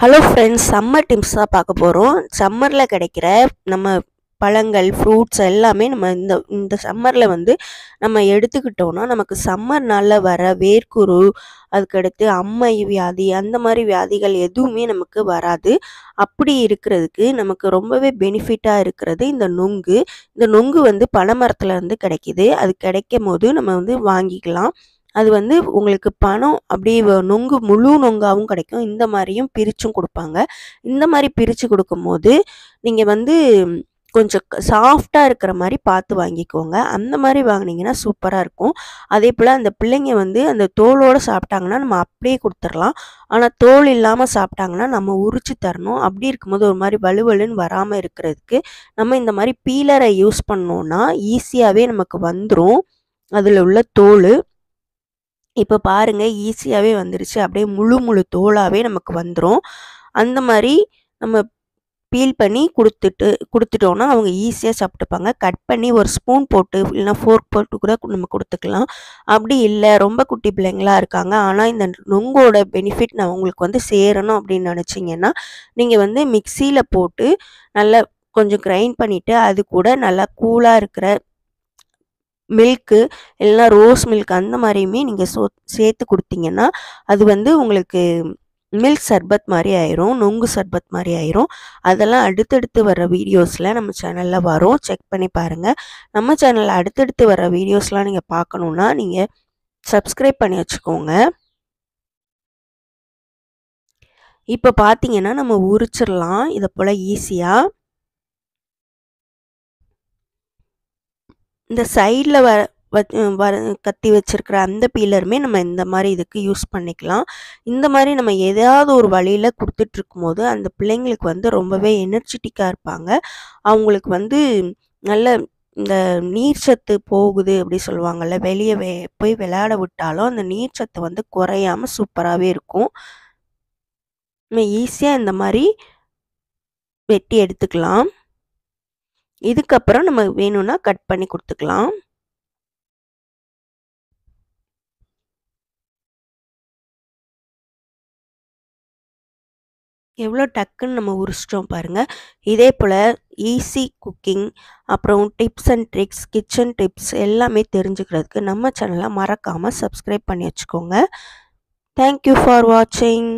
hello friends summer tips தான் பார்க்க போகிறோம் சம்மரில் கிடைக்கிற நம்ம பழங்கள் ஃப்ரூட்ஸ் எல்லாமே நம்ம இந்த இந்த சம்மரில் வந்து நம்ம எடுத்துக்கிட்டோம்னா நமக்கு சம்மர் நாளில் வர வேர்க்குரு அதுக்கடுத்து அம்மை வியாதி அந்த மாதிரி வியாதிகள் எதுவுமே நமக்கு வராது அப்படி இருக்கிறதுக்கு நமக்கு ரொம்பவே பெனிஃபிட்டாக இருக்கிறது இந்த நொங்கு இந்த நொங்கு வந்து மரத்தில் இருந்து கிடைக்கிது அது கிடைக்கும் போது நம்ம வந்து வாங்கிக்கலாம் அது வந்து உங்களுக்கு பணம் அப்படியே நொங்கு முழு நொங்காகவும் கிடைக்கும் இந்த மாதிரியும் பிரிச்சும் கொடுப்பாங்க இந்த மாதிரி பிரித்து கொடுக்கும்போது நீங்கள் வந்து கொஞ்சம் சாஃப்டாக இருக்கிற மாதிரி பார்த்து வாங்கிக்கோங்க அந்த மாதிரி வாங்கினீங்கன்னா சூப்பராக இருக்கும் அதே போல் அந்த பிள்ளைங்க வந்து அந்த தோலோடு சாப்பிட்டாங்கன்னா நம்ம அப்படியே கொடுத்துடலாம் ஆனால் தோல் இல்லாமல் சாப்பிட்டாங்கன்னா நம்ம உரிச்சு தரணும் அப்படி இருக்கும்போது ஒரு மாதிரி வலுவலுன்னு வராமல் இருக்கிறதுக்கு நம்ம இந்த மாதிரி பீலரை யூஸ் பண்ணோன்னா ஈஸியாகவே நமக்கு வந்துடும் அதில் உள்ள தோல் இப்போ பாருங்கள் ஈஸியாகவே வந்துருச்சு அப்படியே முழு முழு தோலாகவே நமக்கு வந்துடும் அந்த மாதிரி நம்ம பீல் பண்ணி கொடுத்துட்டு கொடுத்துட்டோன்னா அவங்க ஈஸியாக சாப்பிட்டுப்பாங்க கட் பண்ணி ஒரு ஸ்பூன் போட்டு இல்லைனா ஃபோர்க் போட்டு கூட நம்ம கொடுத்துக்கலாம் அப்படி இல்லை ரொம்ப குட்டி பிள்ளைங்களாக இருக்காங்க ஆனால் இந்த நொங்கோட பெனிஃபிட் நான் உங்களுக்கு வந்து சேரணும் அப்படின்னு நினச்சிங்கன்னா நீங்கள் வந்து மிக்சியில் போட்டு நல்லா கொஞ்சம் கிரைண்ட் பண்ணிவிட்டு அது கூட நல்லா கூலாக இருக்கிற மில்க்கு இல்லைன்னா ரோஸ் மில்க் அந்த மாதிரியுமே நீங்கள் சோ சேர்த்து கொடுத்தீங்கன்னா அது வந்து உங்களுக்கு மில்க் சர்பத் மாதிரி ஆயிரும் நொங்கு சர்பத் மாதிரி ஆயிரும் அதெல்லாம் அடுத்தடுத்து வர வீடியோஸில் நம்ம சேனலில் வரும் செக் பண்ணி பாருங்கள் நம்ம சேனலில் அடுத்தடுத்து வர வீடியோஸ்லாம் நீங்கள் பார்க்கணுன்னா நீங்கள் சப்ஸ்கிரைப் பண்ணி வச்சுக்கோங்க இப்போ பார்த்தீங்கன்னா நம்ம உரிச்சிடலாம் இதை போல் ஈஸியாக இந்த சைடில் வர வர கத்தி வச்சுருக்கிற அந்த பீலருமே நம்ம இந்த மாதிரி இதுக்கு யூஸ் பண்ணிக்கலாம் இந்த மாதிரி நம்ம ஏதாவது ஒரு வழியில் கொடுத்துட்ருக்கும் போது அந்த பிள்ளைங்களுக்கு வந்து ரொம்பவே எனர்ஜெட்டிக்காக இருப்பாங்க அவங்களுக்கு வந்து நல்ல இந்த நீர்ச்சத்து போகுது அப்படி சொல்லுவாங்கள்ல வெளியே போய் விளையாட விட்டாலும் அந்த நீர்ச்சத்து வந்து குறையாமல் சூப்பராகவே இருக்கும் நம்ம ஈஸியாக இந்த மாதிரி வெட்டி எடுத்துக்கலாம் இதுக்கப்புறம் நம்ம வேணும்னா கட் பண்ணி கொடுத்துக்கலாம் எவ்வளோ டக்குன்னு நம்ம உரிச்சிட்டோம் பாருங்கள் இதே போல் ஈஸி குக்கிங் அப்புறம் tips and tricks kitchen tips எல்லாமே தெரிஞ்சுக்கிறதுக்கு நம்ம சேனலை மறக்காமல் சப்ஸ்கிரைப் பண்ணி வச்சுக்கோங்க தேங்க்யூ ஃபார் வாட்சிங்